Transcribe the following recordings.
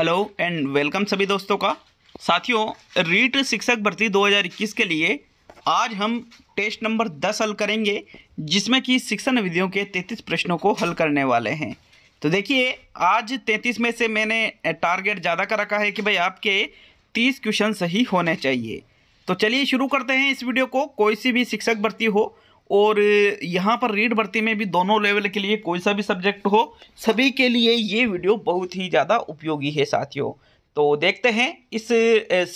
hello and welcome सभी दोस्तों का साथियों रीट शिक्षक भर्ती 2021 के लिए आज हम टेस्ट नंबर 10 हल करेंगे जिसमें कि शिक्षण विधियों के 33 प्रश्नों को हल करने वाले हैं तो देखिए आज 33 में से मैंने टारगेट ज़्यादा कर रखा है कि भाई आपके 30 क्वेश्चन सही होने चाहिए तो चलिए शुरू करते हैं इस वीडियो को कोई सी भी शिक्षक भर्ती हो और यहाँ पर रीड भर्ती में भी दोनों लेवल के लिए कोई सा भी सब्जेक्ट हो सभी के लिए ये वीडियो बहुत ही ज़्यादा उपयोगी है साथियों तो देखते हैं इस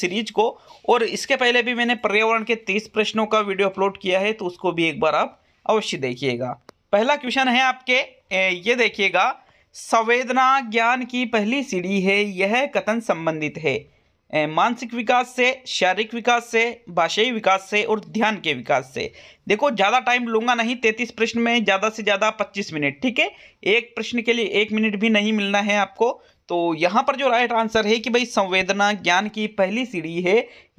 सीरीज को और इसके पहले भी मैंने पर्यावरण के तीस प्रश्नों का वीडियो अपलोड किया है तो उसको भी एक बार आप अवश्य देखिएगा पहला क्वेश्चन है आपके ये देखिएगा संवेदना ज्ञान की पहली सीढ़ी है यह कथन संबंधित है मानसिक विकास से शारीरिक विकास से भाषाई विकास से और ध्यान के विकास से देखो ज़्यादा टाइम लूंगा नहीं तैंतीस प्रश्न में ज़्यादा से ज़्यादा पच्चीस मिनट ठीक है एक प्रश्न के लिए एक मिनट भी नहीं मिलना है आपको तो यहाँ पर जो राइट आंसर है कि भाई संवेदना ज्ञान की पहली सीढ़ी है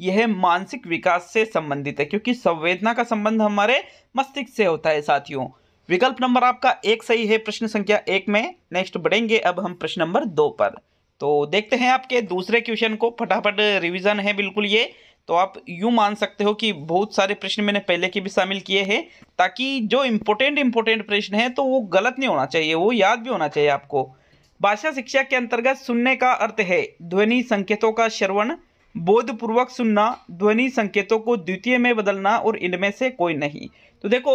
यह मानसिक विकास से संबंधित है क्योंकि संवेदना का संबंध हमारे मस्तिष्क से होता है साथियों विकल्प नंबर आपका एक सही है प्रश्न संख्या एक में नेक्स्ट बढ़ेंगे अब हम प्रश्न नंबर दो पर तो देखते हैं आपके दूसरे क्वेश्चन को फटाफट रिवीजन है बिल्कुल ये तो आप यूँ मान सकते हो कि बहुत सारे प्रश्न मैंने पहले के भी शामिल किए हैं ताकि जो इम्पोर्टेंट इम्पोर्टेंट प्रश्न है तो वो गलत नहीं होना चाहिए वो याद भी होना चाहिए आपको भाषा शिक्षा के अंतर्गत सुनने का अर्थ है ध्वनि संकेतों का श्रवण बोधपूर्वक सुनना ध्वनि संकेतों को द्वितीय में बदलना और इनमें से कोई नहीं तो देखो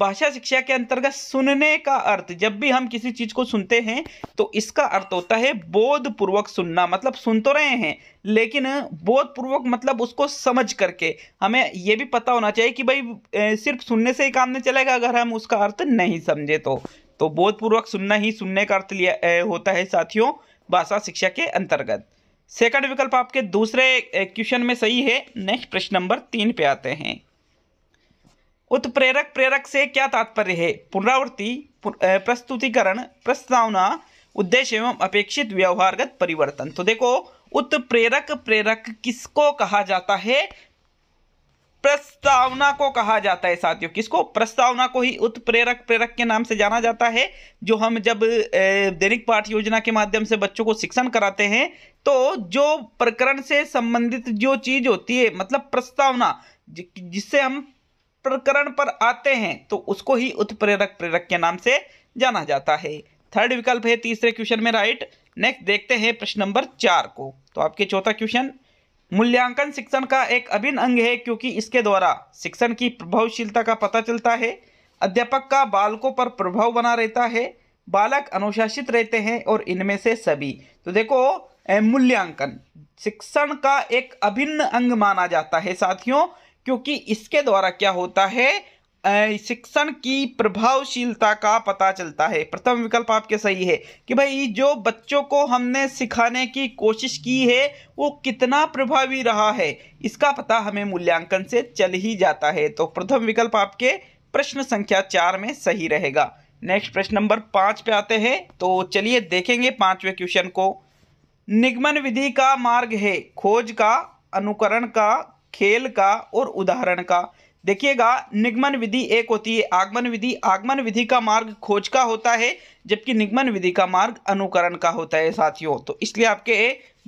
भाषा शिक्षा के अंतर्गत सुनने का अर्थ जब भी हम किसी चीज को सुनते हैं तो इसका अर्थ होता है बोधपूर्वक सुनना मतलब सुन तो रहे हैं लेकिन बोधपूर्वक मतलब उसको समझ करके हमें यह भी पता होना चाहिए कि भाई सिर्फ सुनने से ही काम नहीं चलेगा अगर हम उसका अर्थ नहीं समझे तो तो बोधपूर्वक सुनना ही सुनने का अर्थ लिया ए, होता है साथियों भाषा शिक्षा के अंतर्गत सेकंड विकल्प आपके दूसरे क्वेश्चन में सही है नेक्स्ट प्रश्न नंबर तीन पे आते हैं उत्प्रेरक प्रेरक से क्या तात्पर्य है पुनरावृत्ति प्रस्तुतिकरण प्रस्तावना उद्देश्य एवं अपेक्षित व्यवहारगत परिवर्तन तो देखो उत्प्रेरक प्रेरक किसको कहा जाता है प्रस्तावना को कहा जाता है साथियों किसको प्रस्तावना को ही उत्प्रेरक प्रेरक के नाम से जाना जाता है जो हम जब दैनिक पाठ योजना के माध्यम से बच्चों को शिक्षण कराते हैं तो जो प्रकरण से संबंधित जो चीज होती है मतलब प्रस्तावना जिससे हम प्रकरण पर आते हैं तो उसको ही उत्प्रेरक प्रेरक के नाम से जाना जाता है थर्ड विकल्प है तीसरे क्वेश्चन में राइट नेक्स्ट देखते हैं प्रश्न नंबर चार को तो आपके चौथा क्वेश्चन मूल्यांकन शिक्षण का एक अभिन्न अंग है क्योंकि इसके द्वारा शिक्षण की प्रभावशीलता का पता चलता है अध्यापक का बालकों पर प्रभाव बना रहता है बालक अनुशासित रहते हैं और इनमें से सभी तो देखो मूल्यांकन शिक्षण का एक अभिन्न अंग माना जाता है साथियों क्योंकि इसके द्वारा क्या होता है शिक्षण की प्रभावशीलता का पता चलता है प्रथम विकल्प आपके सही है कि भाई जो बच्चों को हमने सिखाने की कोशिश की है वो कितना प्रभावी रहा है इसका पता हमें मूल्यांकन से चल ही जाता है तो प्रथम विकल्प आपके प्रश्न संख्या चार में सही रहेगा नेक्स्ट प्रश्न नंबर पाँच पे आते हैं तो चलिए देखेंगे पाँचवें क्वेश्चन को निगमन विधि का मार्ग है खोज का अनुकरण का खेल का और उदाहरण का देखिएगा निगमन विधि एक होती है आगमन विधि आगमन विधि का मार्ग खोज का होता है जबकि निगमन विधि का मार्ग अनुकरण का होता है साथियों तो इसलिए आपके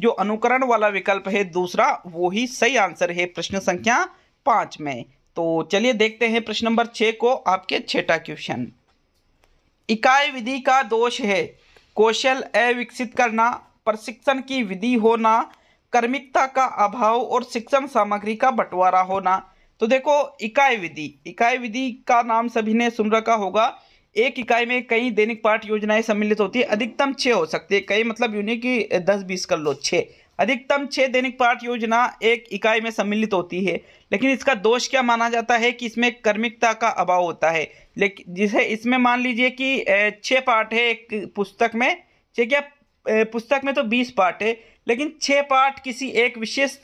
जो अनुकरण वाला विकल्प है दूसरा वो ही सही आंसर है प्रश्न संख्या पांच में तो चलिए देखते हैं प्रश्न नंबर छ को आपके छठा क्वेश्चन इकाई विधि का दोष है कौशल अविकसित करना प्रशिक्षण की विधि होना कर्मिकता का अभाव और शिक्षण सामग्री का बंटवारा होना तो देखो इकाई विधि इकाई विधि का नाम सभी ने सुन रखा होगा एक इकाई में कई दैनिक पाठ योजनाएं सम्मिलित होती है अधिकतम छः हो सकती है कई मतलब यूनि की दस बीस कर लो छः अधिकतम छः दैनिक पाठ योजना एक इकाई में सम्मिलित होती है लेकिन इसका दोष क्या माना जाता है कि इसमें कर्मिकता का अभाव होता है लेकिन जिसे इसमें मान लीजिए कि छः पाठ है एक पुस्तक में ठीक है पुस्तक में तो बीस पाठ है लेकिन छः पाठ किसी एक विशेष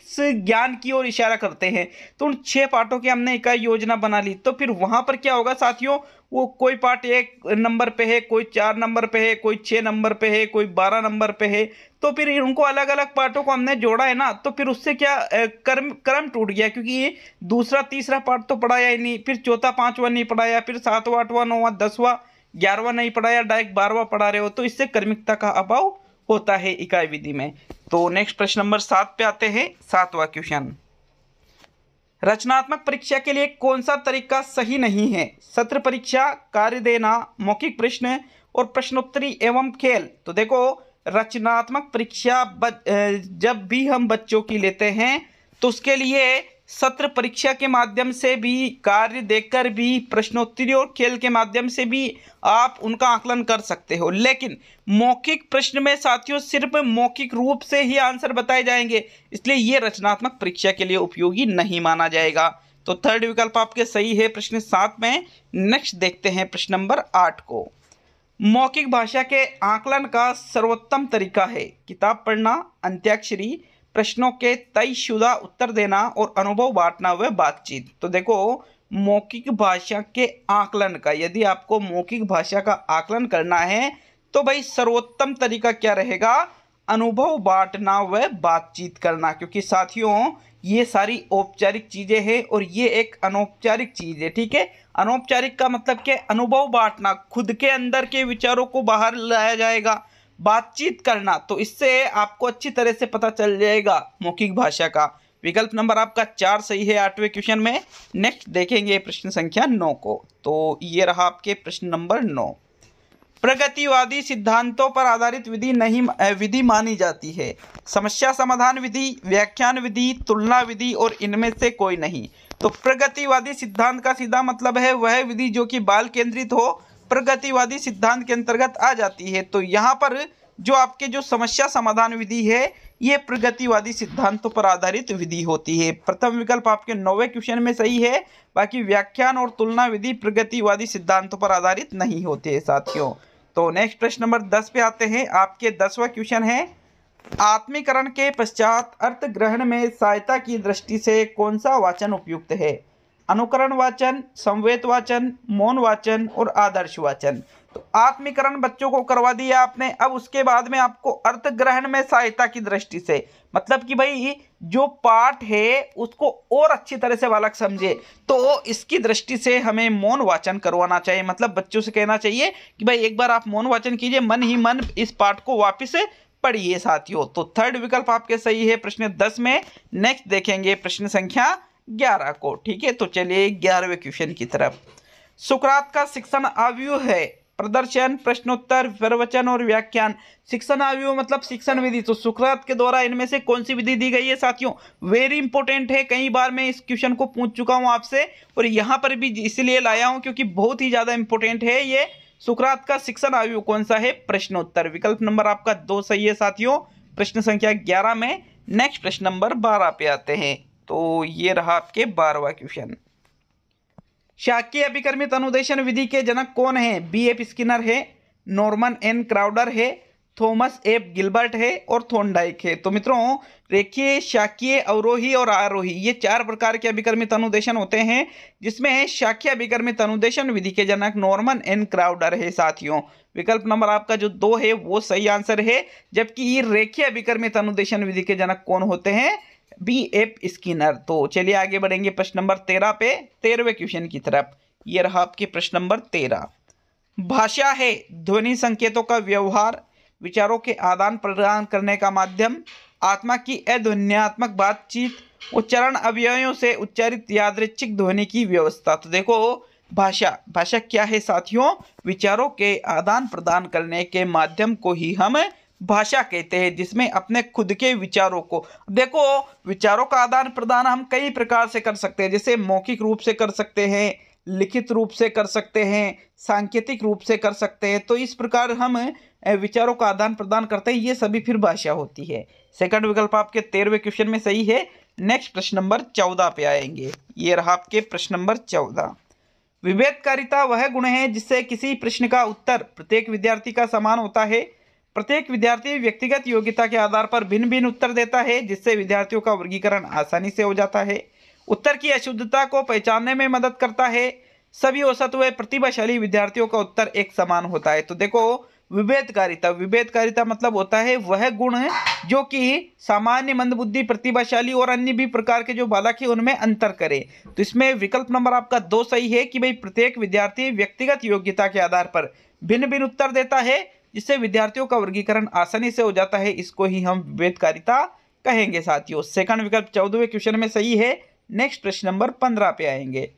ज्ञान की ओर इशारा करते हैं तो उन छः पाठों की हमने इकाई योजना बना ली तो फिर वहाँ पर क्या होगा साथियों वो कोई पार्ट एक नंबर पे है कोई चार नंबर पे है कोई छः नंबर पे है कोई बारह नंबर पे है तो फिर उनको अलग अलग पार्टों को हमने जोड़ा है ना तो फिर उससे क्या कर्म क्रम टूट गया क्योंकि ये दूसरा तीसरा पार्ट तो पढ़ाया ही नहीं फिर चौथा पाँचवा नहीं पढ़ाया फिर सातवा आठवा नौवा दसवा ग्यारहवा नहीं पढ़ाया डायरेक्ट बारहवा पढ़ा रहे हो तो इससे कर्मिकता का अभाव होता है इकाई विधि में तो नेक्स्ट प्रश्न नंबर सात पे आते हैं सातवा क्वेश्चन रचनात्मक परीक्षा के लिए कौन सा तरीका सही नहीं है सत्र परीक्षा कार्य देना मौखिक प्रश्न और प्रश्नोत्तरी एवं खेल तो देखो रचनात्मक परीक्षा जब भी हम बच्चों की लेते हैं तो उसके लिए सत्र परीक्षा के माध्यम से भी कार्य देखकर भी प्रश्नोत्तरी और खेल के माध्यम से भी आप उनका आकलन कर सकते हो लेकिन मौखिक प्रश्न में साथियों सिर्फ मौखिक रूप से ही आंसर बताए जाएंगे इसलिए ये रचनात्मक परीक्षा के लिए उपयोगी नहीं माना जाएगा तो थर्ड विकल्प आपके सही है प्रश्न सात में नेक्स्ट देखते हैं प्रश्न नंबर आठ को मौखिक भाषा के आकलन का सर्वोत्तम तरीका है किताब पढ़ना अंत्याक्षरी प्रश्नों के तयशुदा उत्तर देना और अनुभव बांटना हुए बातचीत तो देखो मौखिक भाषा के आकलन का यदि आपको मौखिक भाषा का आकलन करना है तो भाई सर्वोत्तम तरीका क्या रहेगा अनुभव बांटना व बातचीत करना क्योंकि साथियों ये सारी औपचारिक चीज़ें हैं और ये एक अनौपचारिक चीज़ है ठीक है अनौपचारिक का मतलब क्या अनुभव बांटना खुद के अंदर के विचारों को बाहर लाया जाएगा बातचीत करना तो इससे आपको अच्छी तरह से पता चल जाएगा मौखिक भाषा का विकल्प नंबर आपका चार सही है आठवें क्वेश्चन में नेक्स्ट देखेंगे प्रश्न संख्या नौ को तो ये रहा आपके प्रश्न नंबर नौ प्रगतिवादी सिद्धांतों पर आधारित विधि नहीं विधि मानी जाती है समस्या समाधान विधि व्याख्यान विधि तुलना विधि और इनमें से कोई नहीं तो प्रगतिवादी सिद्धांत का सीधा मतलब है वह विधि जो कि बाल केंद्रित हो प्रगतिवादी सिद्धांत के अंतर्गत आ जाती है तो यहाँ पर जो आपके जो समस्या समाधान विधि है ये प्रगतिवादी सिद्धांतों पर आधारित विधि होती है प्रथम विकल्प आपके नौवे क्वेश्चन में सही है बाकी व्याख्यान और तुलना विधि प्रगतिवादी सिद्धांतों पर आधारित नहीं होते है साथियों तो नेक्स्ट प्रश्न नंबर दस पे आते हैं आपके दसवा क्वेश्चन है आत्मीकरण के पश्चात अर्थ ग्रहण में सहायता की दृष्टि से कौन सा वाचन उपयुक्त है अनुकरण वाचन संवेद वाचन मौन वाचन और आदर्श वाचन तो आत्मीकरण बच्चों को करवा दिया आपने अब उसके बाद में आपको अर्थ ग्रहण में सहायता की दृष्टि से मतलब कि भाई जो पाठ है उसको और अच्छी तरह से बालक समझे तो इसकी दृष्टि से हमें मौन वाचन करवाना चाहिए मतलब बच्चों से कहना चाहिए कि भाई एक बार आप मौन वाचन कीजिए मन ही मन इस पाठ को वापिस पढ़िए साथियों तो थर्ड विकल्प आपके सही है प्रश्न दस में नेक्स्ट देखेंगे प्रश्न संख्या ग्यारह को ठीक है तो चलिए ग्यारहवें क्वेश्चन की तरफ सुकरात का शिक्षण आव्यूह है प्रदर्शन प्रश्नोत्तर प्रवचन और व्याख्यान शिक्षण आव्यूह मतलब शिक्षण विधि तो सुकरात के द्वारा इनमें से कौन सी विधि दी गई है साथियों वेरी इंपॉर्टेंट है कई बार मैं इस क्वेश्चन को पूछ चुका हूं आपसे और यहां पर भी इसलिए लाया हूं क्योंकि बहुत ही ज़्यादा इंपॉर्टेंट है ये सुकरात का शिक्षण आयु कौन सा है प्रश्नोत्तर विकल्प नंबर आपका दो सही है साथियों प्रश्न संख्या ग्यारह में नेक्स्ट प्रश्न नंबर बारह पे आते हैं तो ये रहा आपके बारहवा क्वेश्चन शाकीय अभिकर्मित अनुदेशन विधि के जनक कौन है बी एफ स्किनर है नॉर्मन एन क्राउडर है थॉमस एफ गिल्बर्ट है और थोनडाइक है तो मित्रों रेखीय शाकीय अवरोही और आरोही ये चार प्रकार के अभिकर्मित अनुदेशन होते हैं जिसमें शाकीय अभिकर्मित अनुदेशन विधि के जनक नॉर्मन एन क्राउडर है साथियों विकल्प नंबर आपका जो दो है वो सही आंसर है जबकि ये रेखीय अभिकर्मित अनुदेशन विधि के जनक कौन होते हैं बी एप स्किनर तो चलिए आगे बढ़ेंगे प्रश्न नंबर तेरह पे तेरहवे क्वेश्चन की तरफ ये रहा आपके प्रश्न नंबर तेरह भाषा है ध्वनि संकेतों का व्यवहार विचारों के आदान प्रदान करने का माध्यम आत्मा की अध्वनियात्मक बातचीत उच्चारण अवयवों से उच्चारित यादृच्छिक ध्वनि की व्यवस्था तो देखो भाषा भाषा क्या है साथियों विचारों के आदान प्रदान करने के माध्यम को ही हम भाषा कहते हैं जिसमें अपने खुद के विचारों को देखो विचारों का आदान प्रदान हम कई प्रकार से कर सकते हैं जैसे मौखिक रूप से कर सकते हैं लिखित रूप से कर सकते हैं सांकेतिक रूप से कर सकते हैं तो इस प्रकार हम विचारों का आदान प्रदान करते हैं ये सभी फिर भाषा होती है सेकंड विकल्प आपके तेरहवें क्वेश्चन में सही है नेक्स्ट प्रश्न नंबर चौदह पे आएंगे ये रहा आपके प्रश्न नंबर चौदह विभेदकारिता वह गुण है जिससे किसी प्रश्न का उत्तर प्रत्येक विद्यार्थी का समान होता है प्रत्येक विद्यार्थी व्यक्तिगत योग्यता के आधार पर भिन्न भिन्न उत्तर देता है जिससे विद्यार्थियों का वर्गीकरण आसानी से हो जाता है उत्तर की अशुद्धता को पहचानने में मदद करता है सभी औसत हुए प्रतिभाशाली विद्यार्थियों का उत्तर एक समान होता है तो देखो विभेदकारिता विभेदकारिता मतलब होता है वह गुण है जो कि सामान्य मंदबुद्धि प्रतिभाशाली और अन्य भी प्रकार के जो बालक है उनमें अंतर करे तो इसमें विकल्प नंबर आपका दो सही है कि भाई प्रत्येक विद्यार्थी व्यक्तिगत योग्यता के आधार पर भिन्न भिन्न उत्तर देता है जिससे विद्यार्थियों का वर्गीकरण आसानी से हो जाता है इसको ही हम विभेदकारिता कहेंगे साथियों सेकंड विकल्प चौदहवें क्वेश्चन में सही है नेक्स्ट प्रश्न नंबर पंद्रह पे आएंगे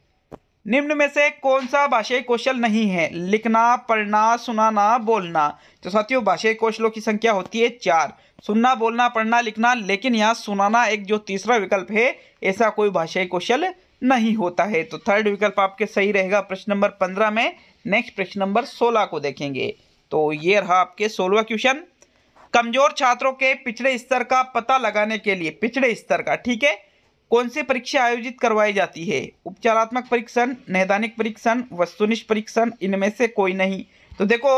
निम्न में से कौन सा भाषाई कौशल नहीं है लिखना पढ़ना सुनाना बोलना तो साथियों भाषाई कौशलों की संख्या होती है चार सुनना बोलना पढ़ना लिखना लेकिन यहाँ सुनाना एक जो तीसरा विकल्प है ऐसा कोई भाषाई कौशल नहीं होता है तो थर्ड विकल्प आपके सही रहेगा प्रश्न नंबर पंद्रह में नेक्स्ट प्रश्न नंबर सोलह को देखेंगे तो ये रहा आपके सोलवा क्वेश्चन कमजोर छात्रों के पिछड़े स्तर का पता लगाने के लिए पिछड़े स्तर का ठीक है कौन सी परीक्षा आयोजित करवाई जाती है उपचारात्मक परीक्षण नैदानिक परीक्षण वस्तुनिष्ठ परीक्षण इनमें से कोई नहीं तो देखो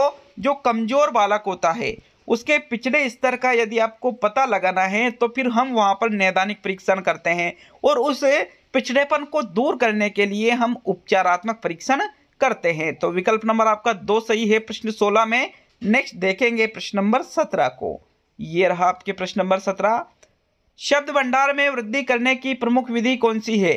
जो कमजोर बालक होता है उसके पिछड़े स्तर का यदि आपको पता लगाना है तो फिर हम वहाँ पर नैदानिक परीक्षण करते हैं और उस पिछड़ेपन को दूर करने के लिए हम उपचारात्मक परीक्षण करते हैं तो विकल्प नंबर आपका दो सही है प्रश्न सोलह में नेक्स्ट देखेंगे प्रश्न नंबर सत्रह को ये रहा आपके प्रश्न नंबर सत्रह शब्द भंडार में वृद्धि करने की प्रमुख विधि कौन सी है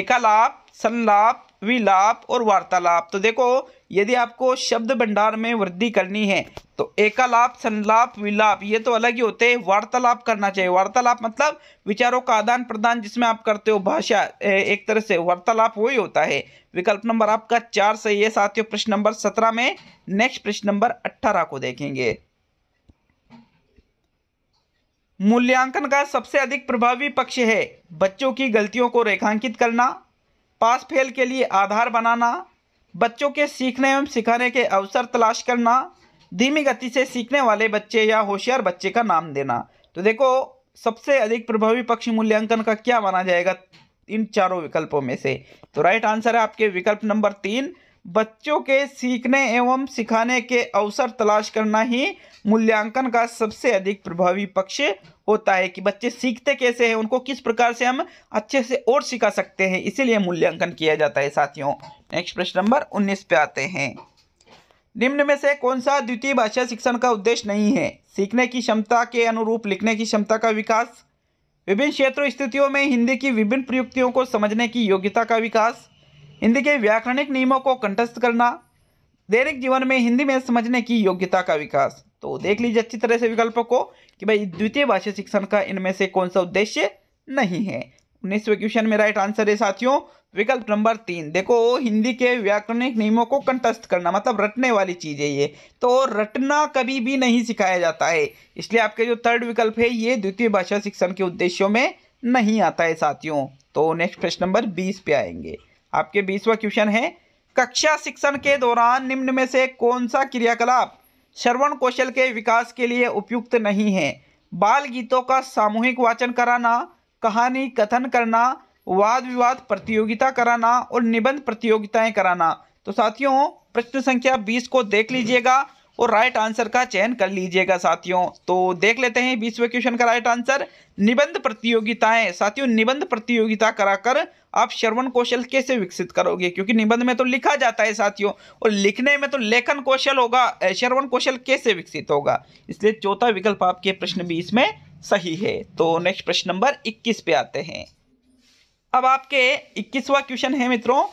एकालाप संलाप विलाप और वार्तालाप तो देखो यदि आपको शब्द भंडार में वृद्धि करनी है तो एकालाप संलाप विलाप ये तो अलग ही होते हैं वार्तालाप करना चाहिए वार्तालाप मतलब विचारों का आदान प्रदान जिसमें आप करते हो भाषा एक तरह से वार्तालाप वही होता है विकल्प नंबर आपका चार सही है साथियों प्रश्न नंबर सत्रह में नेक्स्ट प्रश्न नंबर अट्ठारह को देखेंगे मूल्यांकन का सबसे अधिक प्रभावी पक्ष है बच्चों की गलतियों को रेखांकित करना पास फेल के लिए आधार बनाना बच्चों के सीखने एवं सिखाने के अवसर तलाश करना धीमी गति से सीखने वाले बच्चे या होशियार बच्चे का नाम देना तो देखो सबसे अधिक प्रभावी पक्ष मूल्यांकन का क्या माना जाएगा इन चारों विकल्पों में से तो राइट आंसर है आपके विकल्प नंबर तीन बच्चों के सीखने एवं सिखाने के अवसर तलाश करना ही मूल्यांकन का सबसे अधिक प्रभावी पक्ष होता है कि बच्चे सीखते कैसे हैं उनको किस प्रकार से हम अच्छे से और सिखा सकते हैं इसीलिए मूल्यांकन किया जाता है साथियों नेक्स्ट प्रश्न नंबर 19 पे आते हैं निम्न में से कौन सा द्वितीय भाषा शिक्षण का उद्देश्य नहीं है सीखने की क्षमता के अनुरूप लिखने की क्षमता का विकास विभिन्न क्षेत्रों स्थितियों में हिंदी की विभिन्न प्रयुक्तियों को समझने की योग्यता का विकास हिंदी के व्याकरणिक नियमों को कंटस्थ करना दैनिक जीवन में हिंदी में समझने की योग्यता का विकास तो देख लीजिए अच्छी तरह से विकल्पों को कि भाई द्वितीय भाषा शिक्षण का इनमें से कौन सा उद्देश्य नहीं है उन्नीसवें क्वेश्चन में राइट आंसर है साथियों विकल्प नंबर तीन देखो हिंदी के व्याकरणिक नियमों को कंटस्थ करना मतलब रटने वाली चीज़ है ये तो रटना कभी भी नहीं सिखाया जाता है इसलिए आपके जो थर्ड विकल्प है ये द्वितीय भाषा शिक्षण के उद्देश्यों में नहीं आता है साथियों तो नेक्स्ट प्रश्न नंबर बीस पे आएंगे आपके बीसवा क्वेश्चन है कक्षा शिक्षण के दौरान निम्न में से कौन सा क्रियाकलाप श्रवण कौशल के विकास के लिए उपयुक्त नहीं है बाल गीतों का सामूहिक वाचन कराना कहानी कथन करना वाद विवाद प्रतियोगिता कराना और निबंध प्रतियोगिताएं कराना तो साथियों प्रश्न संख्या 20 को देख लीजिएगा और राइट आंसर का चयन कर लीजिएगा साथियों तो देख लेते हैं बीसवें क्वेश्चन का राइट आंसर निबंध प्रतियोगिताएं साथियों निबंध प्रतियोगिता कराकर आप श्रवण कौशल कैसे विकसित करोगे क्योंकि निबंध में तो लिखा जाता है साथियों और लिखने में तो लेखन कौशल होगा श्रवण कौशल कैसे विकसित होगा इसलिए चौथा विकल्प आपके प्रश्न बीस में सही है तो नेक्स्ट प्रश्न नंबर इक्कीस पे आते हैं अब आपके इक्कीसवा क्वेश्चन है मित्रों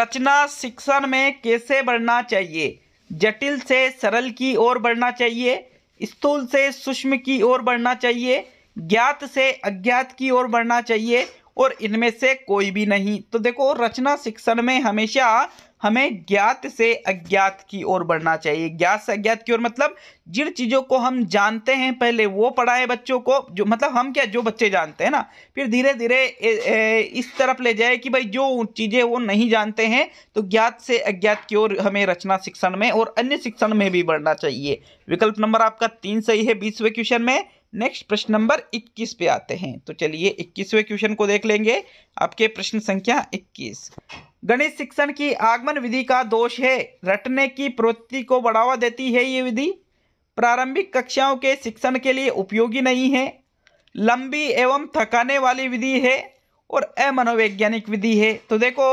रचना शिक्षण में कैसे बढ़ना चाहिए जटिल से सरल की ओर बढ़ना चाहिए स्थूल से सूक्ष्म की ओर बढ़ना चाहिए ज्ञात से अज्ञात की ओर बढ़ना चाहिए और इनमें से कोई भी नहीं तो देखो रचना शिक्षण में हमेशा हमें ज्ञात से अज्ञात की ओर बढ़ना चाहिए ज्ञात से अज्ञात की ओर मतलब जिन चीज़ों को हम जानते हैं पहले वो पढ़ाए बच्चों को जो मतलब हम क्या जो बच्चे जानते हैं ना फिर धीरे धीरे इस तरफ ले जाए कि भाई जो चीज़ें वो नहीं जानते हैं तो ज्ञात से अज्ञात की ओर हमें रचना शिक्षण में और अन्य शिक्षण में भी बढ़ना चाहिए विकल्प नंबर आपका तीन सही है बीसवें क्वेश्चन में नेक्स्ट प्रश्न नंबर 21 पे आते हैं तो चलिए 21वें क्वेश्चन को देख लेंगे आपके प्रश्न संख्या इक्कीस गणित शिक्षण की आगमन विधि का दोष है रटने की प्रवृत्ति को बढ़ावा देती है ये विधि प्रारंभिक कक्षाओं के शिक्षण के लिए उपयोगी नहीं है लंबी एवं थकाने वाली विधि है और अमनोवैज्ञानिक विधि है तो देखो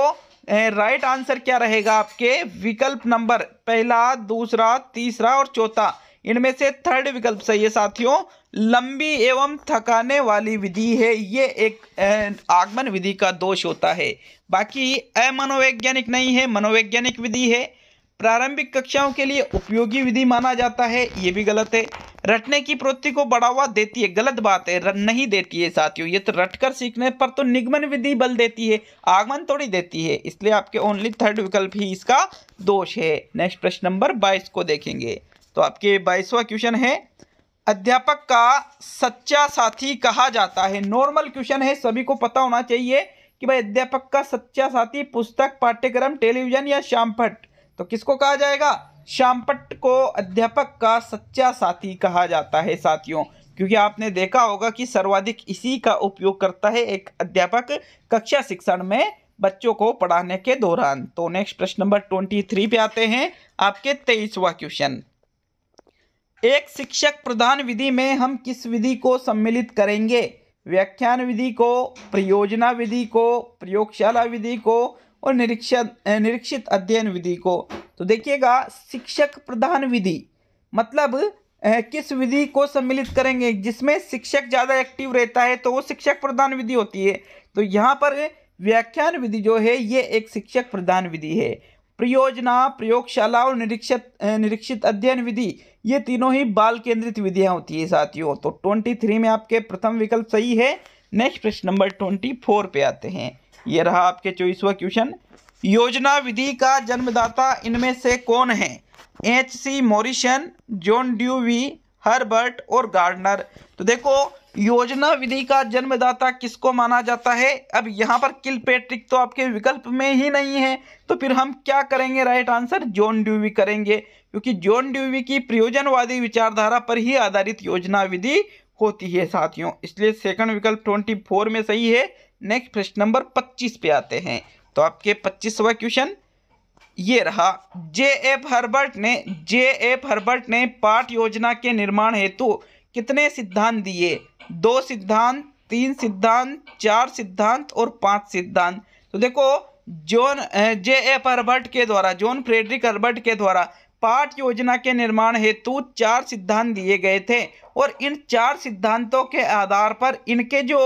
राइट आंसर क्या रहेगा आपके विकल्प नंबर पहला दूसरा तीसरा और चौथा इनमें से थर्ड विकल्प सही है साथियों लंबी एवं थकाने वाली विधि है ये एक आगमन विधि का दोष होता है बाकी अमनोवैज्ञानिक नहीं है मनोवैज्ञानिक विधि है प्रारंभिक कक्षाओं के लिए उपयोगी विधि माना जाता है ये भी गलत है रटने की प्रवृत्ति को बढ़ावा देती है गलत बात है नहीं देती है साथियों ये तो रटकर सीखने पर तो निगमन विधि बल देती है आगमन थोड़ी देती है इसलिए आपके ओनली थर्ड विकल्प ही इसका दोष है नेक्स्ट प्रश्न नंबर बाईस को देखेंगे तो आपके बाईसवा क्वेश्चन है अध्यापक का सच्चा साथी कहा जाता है नॉर्मल क्वेश्चन है सभी को पता होना चाहिए कि भाई अध्यापक का सच्चा साथी पुस्तक पाठ्यक्रम टेलीविजन या श्यामपट तो किसको कहा जाएगा श्यामपट को अध्यापक का सच्चा साथी कहा जाता है साथियों क्योंकि आपने देखा होगा कि सर्वाधिक इसी का उपयोग करता है एक अध्यापक कक्षा शिक्षण में बच्चों को पढ़ाने के दौरान तो नेक्स्ट प्रश्न नंबर ट्वेंटी थ्री पे आते हैं आपके तेईसवा क्वेश्चन एक शिक्षक प्रधान विधि में हम किस विधि को सम्मिलित करेंगे व्याख्यान विधि को परियोजना विधि को प्रयोगशाला विधि को और निरीक्षण निरीक्षित अध्ययन विधि को तो देखिएगा शिक्षक प्रधान विधि मतलब किस विधि को सम्मिलित करेंगे जिसमें शिक्षक ज़्यादा एक्टिव रहता है तो वो शिक्षक प्रधान विधि होती है तो यहाँ पर व्याख्यान विधि जो है ये एक शिक्षक प्रधान विधि है प्रयोजना प्रयोगशाला और निरीक्षित निरीक्षित अध्ययन विधि ये तीनों ही बाल केंद्रित विधियाँ होती है साथियों तो ट्वेंटी थ्री में आपके प्रथम विकल्प सही है नेक्स्ट प्रश्न नंबर ट्वेंटी फोर पे आते हैं ये रहा आपके चौबीसवा क्वेश्चन योजना विधि का जन्मदाता इनमें से कौन है H C Morrison John Dewey Herbert और गार्डनर तो देखो योजना विधि का जन्मदाता किसको माना जाता है अब यहाँ पर किल पैट्रिक तो आपके विकल्प में ही नहीं है तो फिर हम क्या करेंगे राइट आंसर जॉन ड्यूवी करेंगे क्योंकि जॉन ड्यूवी की प्रयोजनवादी विचारधारा पर ही आधारित योजना विधि होती है साथियों इसलिए सेकंड विकल्प ट्वेंटी फोर में सही है नेक्स्ट प्रश्न नंबर पच्चीस पे आते हैं तो आपके पच्चीसवा क्वेश्चन ये रहा जे एफ हर्बर्ट ने जे एफ हर्बर्ट ने पाठ योजना के निर्माण हेतु कितने सिद्धांत दिए दो सिद्धांत तीन सिद्धांत चार सिद्धांत और पांच सिद्धांत तो देखो जॉन जे एफ हर्बर्ट के द्वारा जॉन फ्रेडरिक हर्बर्ट के द्वारा पाठ योजना के निर्माण हेतु चार सिद्धांत दिए गए थे और इन चार सिद्धांतों के आधार पर इनके जो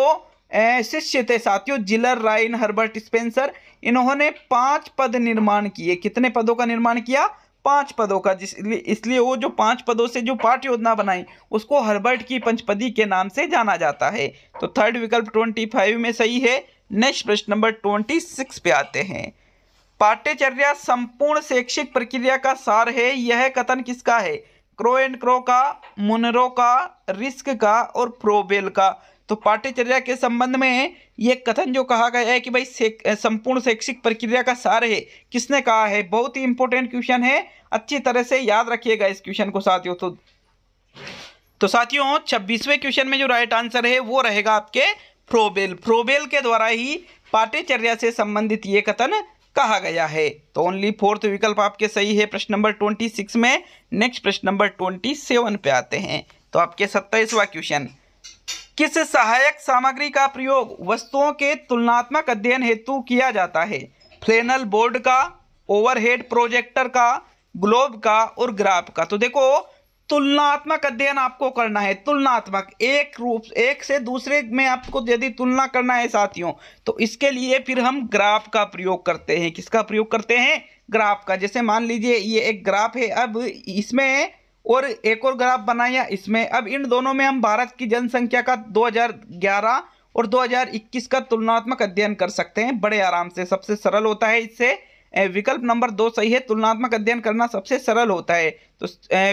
शिष्य थे साथियों जिलर राइन हर्बर्ट स्पेंसर इन्होंने पांच पद निर्माण किए कितने पदों का निर्माण किया पांच पदों का जिस इसलिए वो जो पांच पदों से जो पाठ योजना बनाई उसको हर्बर्ट की पंचपदी के नाम से जाना जाता है तो थर्ड विकल्प ट्वेंटी फाइव में सही है नेक्स्ट प्रश्न नंबर ट्वेंटी सिक्स पे आते हैं पाठ्यचर्या संपूर्ण शैक्षिक प्रक्रिया का सार है यह कथन किसका है क्रो एंड क्रो का मुनरो का रिस्क का और प्रोबेल का तो पाठ्यचर्या के संबंध में ये कथन जो कहा गया है कि भाई से, संपूर्ण शैक्षिक प्रक्रिया का सार है किसने कहा है बहुत ही इंपॉर्टेंट क्वेश्चन है अच्छी तरह से याद रखिएगा इस क्वेश्चन को साथियों तो तो साथियों छब्बीसवें क्वेश्चन में जो राइट आंसर है वो रहेगा आपके फ्रोबेल फ्रोबेल के द्वारा ही पाठ्यचर्या से संबंधित ये कथन कहा गया है तो ओनली फोर्थ विकल्प आपके सही है प्रश्न नंबर ट्वेंटी सिक्स में नेक्स्ट प्रश्न नंबर ट्वेंटी सेवन पे आते हैं तो आपके सत्ताईसवा क्वेश्चन किस सहायक सामग्री का प्रयोग वस्तुओं के तुलनात्मक अध्ययन हेतु किया जाता है फ्लेनल बोर्ड का ओवरहेड प्रोजेक्टर का ग्लोब का और ग्राफ का तो देखो तुलनात्मक अध्ययन आपको करना है तुलनात्मक एक रूप एक से दूसरे में आपको यदि तुलना करना है साथियों तो इसके लिए फिर हम ग्राफ का प्रयोग करते हैं किसका प्रयोग करते हैं ग्राफ का जैसे मान लीजिए ये एक ग्राफ है अब इसमें और एक और ग्राफ बनाया इसमें अब इन दोनों में हम भारत की जनसंख्या का 2011 और 2021 का तुलनात्मक अध्ययन कर सकते हैं बड़े आराम से सबसे सरल होता है इससे विकल्प नंबर दो सही है तुलनात्मक अध्ययन करना सबसे सरल होता है तो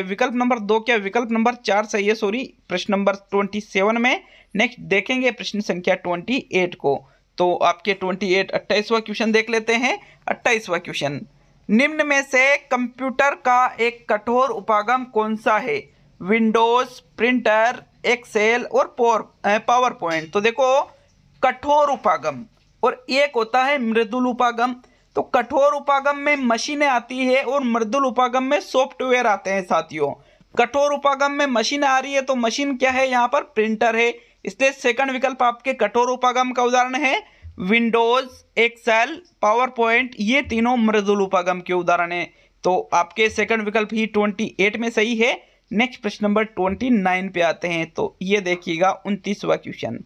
विकल्प नंबर दो क्या विकल्प नंबर चार सही है सॉरी प्रश्न नंबर ट्वेंटी सेवन में नेक्स्ट देखेंगे प्रश्न संख्या ट्वेंटी एट को तो आपके ट्वेंटी एट अट्ठाईसवा क्वेश्चन देख लेते हैं अट्ठाईसवा क्वेश्चन निम्न में से कंप्यूटर का एक कठोर उपागम कौन सा है विंडोज प्रिंटर एक्सेल और पावर पॉइंट तो देखो कठोर उपागम और एक होता है मृदुल उपागम तो कठोर उपागम में मशीनें आती है और मृदुल उपागम में सॉफ्टवेयर आते हैं साथियों कठोर उपागम में मशीन आ रही है तो मशीन क्या है यहाँ पर प्रिंटर है इसलिए सेकंड विकल्प आपके कठोर उपागम का उदाहरण है विंडोज़ एक्सेल पावर पॉइंट ये तीनों उपागम के उदाहरण हैं तो आपके सेकंड विकल्प ही ट्वेंटी एट में सही है नेक्स्ट प्रश्न नंबर ट्वेंटी नाइन पे आते हैं तो ये देखिएगा उनतीसवा क्वेश्चन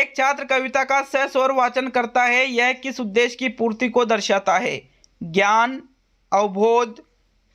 एक छात्र कविता का और वाचन करता है यह किस उद्देश्य की पूर्ति को दर्शाता है ज्ञान अवबोध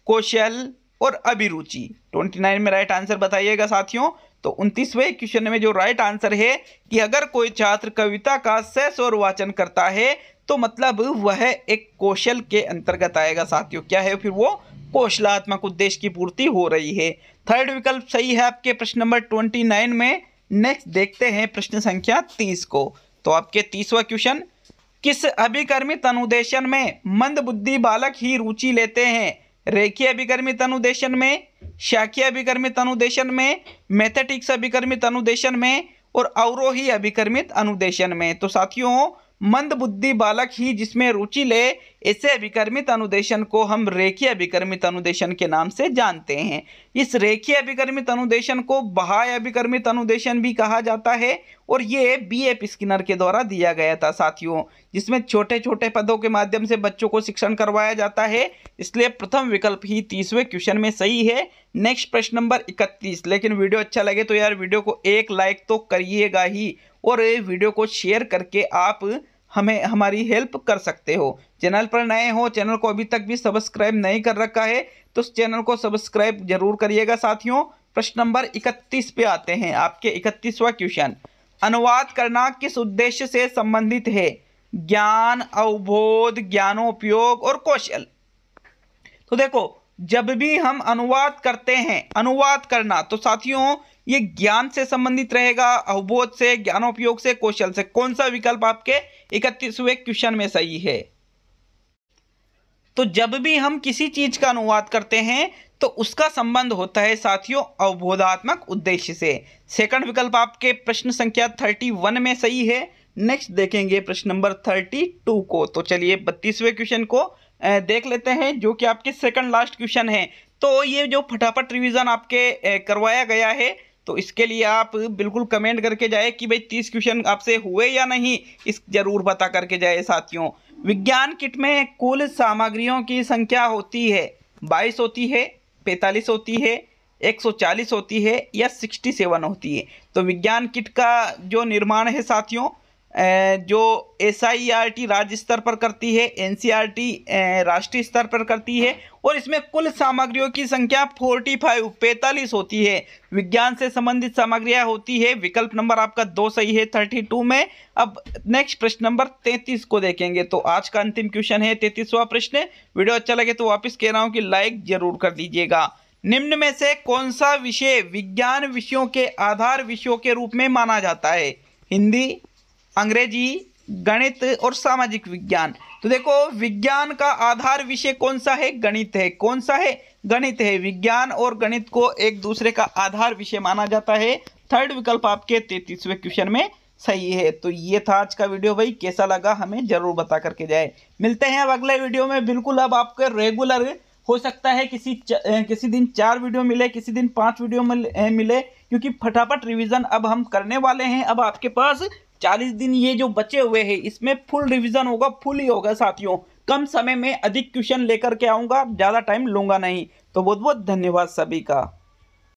कौशल और अभिरुचि ट्वेंटी नाइन में राइट आंसर बताइएगा साथियों तो उनतीसवें क्वेश्चन में जो राइट आंसर है कि अगर कोई छात्र कविता का सहस्वर वाचन करता है तो मतलब वह एक कौशल के अंतर्गत आएगा साथियों क्या है फिर वो कौशलात्मक उद्देश्य की पूर्ति हो रही है थर्ड विकल्प सही है आपके प्रश्न नंबर ट्वेंटी नाइन में नेक्स्ट देखते हैं प्रश्न संख्या तीस को तो आपके तीसवा क्वेश्चन किस अभिकर्मित अनुदेशन में मंद बुद्धि बालक ही रुचि लेते हैं रेखीय अभिकर्मित अनुदेशन में शाखीय अभिकर्मित अनुदेशन में मैथेटिक्स अभिकर्मित अनुदेशन में और अवरोही अभिकर्मित अनुदेशन में तो साथियों मंद बुद्धि बालक ही जिसमें रुचि ले इसे अभिकर्मित अनुदेशन को हम रेखीय अभिकर्मित अनुदेशन के नाम से जानते हैं इस रेखीय अभिकर्मित अनुदेशन को बहाय अभिकर्मित अनुदेशन भी कहा जाता है और ये बी एफ स्किनर के द्वारा दिया गया था साथियों जिसमें छोटे छोटे पदों के माध्यम से बच्चों को शिक्षण करवाया जाता है इसलिए प्रथम विकल्प ही तीसवें क्वेश्चन में सही है नेक्स्ट प्रश्न नंबर इकतीस लेकिन वीडियो अच्छा लगे तो यार वीडियो को एक लाइक तो करिएगा ही और वीडियो को शेयर करके आप हमें हमारी हेल्प कर सकते हो चैनल पर नए हो चैनल को अभी तक भी सब्सक्राइब नहीं कर रखा है तो उस चैनल को सब्सक्राइब जरूर करिएगा साथियों प्रश्न नंबर 31 पे आते हैं आपके इकतीसवा क्वेश्चन अनुवाद करना किस उद्देश्य से संबंधित है ज्ञान अवबोध ज्ञानोपयोग और कौशल तो देखो जब भी हम अनुवाद करते हैं अनुवाद करना तो साथियों ये ज्ञान से संबंधित रहेगा अवबोध से ज्ञानोपयोग से कौशल से कौन सा विकल्प आपके इकतीसवें क्वेश्चन में सही है तो जब भी हम किसी चीज का अनुवाद करते हैं तो उसका संबंध होता है साथियों अवबोधात्मक उद्देश्य से सेकंड विकल्प आपके प्रश्न संख्या थर्टी वन में सही है नेक्स्ट देखेंगे प्रश्न नंबर थर्टी टू को तो चलिए बत्तीसवें क्वेश्चन को देख लेते हैं जो कि आपके सेकंड लास्ट क्वेश्चन है तो ये जो फटाफट रिवीजन आपके करवाया गया है तो इसके लिए आप बिल्कुल कमेंट करके जाए कि भाई तीस क्वेश्चन आपसे हुए या नहीं इस जरूर पता करके जाए साथियों विज्ञान किट में कुल सामग्रियों की संख्या होती है बाईस होती है पैंतालीस होती है 140 होती है या 67 होती है तो विज्ञान किट का जो निर्माण है साथियों जो एस e राज्य स्तर पर करती है एन e राष्ट्रीय स्तर पर करती है और इसमें कुल सामग्रियों की संख्या 45 पैंतालीस होती है विज्ञान से संबंधित सामग्रियां होती है विकल्प नंबर आपका दो सही है 32 में अब नेक्स्ट प्रश्न नंबर 33 को देखेंगे तो आज का अंतिम क्वेश्चन है तैतीसवा प्रश्न वीडियो अच्छा लगे तो वापस कह रहा हूँ कि लाइक जरूर कर दीजिएगा निम्न में से कौन सा विषय विज्ञान विषयों के आधार विषयों के रूप में माना जाता है हिंदी अंग्रेजी गणित और सामाजिक विज्ञान तो देखो विज्ञान का आधार विषय कौन सा है गणित है कौन सा है गणित है विज्ञान और गणित को एक दूसरे का आधार विषय माना जाता है थर्ड विकल्प आपके तैतीसवें क्वेश्चन में सही है तो ये था आज का वीडियो भाई कैसा लगा हमें जरूर बता करके जाए मिलते हैं अब अगले वीडियो में बिल्कुल अब आपके रेगुलर हो सकता है किसी किसी दिन चार वीडियो मिले किसी दिन पांच वीडियो मिले क्योंकि फटाफट रिवीजन अब हम करने वाले हैं अब आपके पास चालीस दिन ये जो बचे हुए हैं इसमें फुल रिविजन होगा फुल ही होगा साथियों कम समय में अधिक क्वेश्चन लेकर के आऊँगा ज़्यादा टाइम लूँगा नहीं तो बहुत बहुत धन्यवाद सभी का